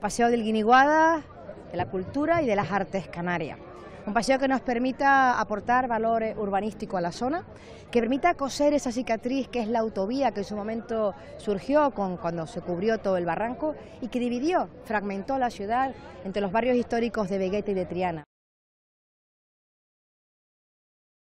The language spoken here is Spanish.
Paseo del Guiniguada, de la cultura y de las artes canarias. Un paseo que nos permita aportar valor eh, urbanístico a la zona, que permita coser esa cicatriz que es la autovía que en su momento surgió cuando se cubrió todo el barranco y que dividió, fragmentó la ciudad entre los barrios históricos de Vegueta y de Triana.